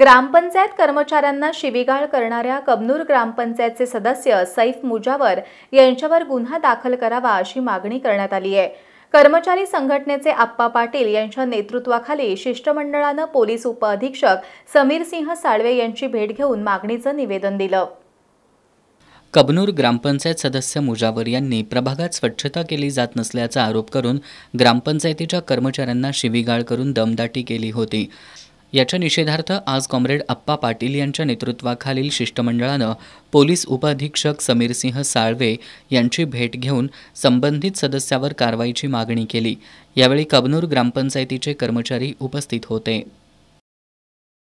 ग्रामपंचायत कर्मचाऱ्यांना शिवीगाळ करणाऱ्या कबनूर ग्रामपंचायतचे सदस्य सैफ मुजावर यांच्यावर गुन्हा दाखल करावा अशी मागणी करण्यात आली आहे कर्मचारी संघटनेचे आप्पा पाटील यांच्या नेतृत्वाखाली शिष्टमंडळानं पोलीस उपअधीक्षक समीर सिंह साळवे यांची भेट घेऊन मागणीचं निवेदन दिलं कबनूर ग्रामपंचायत सदस्य मुजावर यांनी प्रभागात स्वच्छता केली जात नसल्याचा आरोप करून ग्रामपंचायतीच्या कर्मचाऱ्यांना शिवीगाळ करून दमदाटी केली होती याच्या निषेधार्थ आज कॉम्रेड अप्पा पाटील यांच्या नेतृत्वाखालील शिष्टमंडळानं पोलीस उपअधीक्षक समीरसिंह साळवे यांची भेट घेऊन संबंधित सदस्यावर कारवाईची मागणी केली यावेळी कबनूर ग्रामपंचायतीचे कर्मचारी उपस्थित होते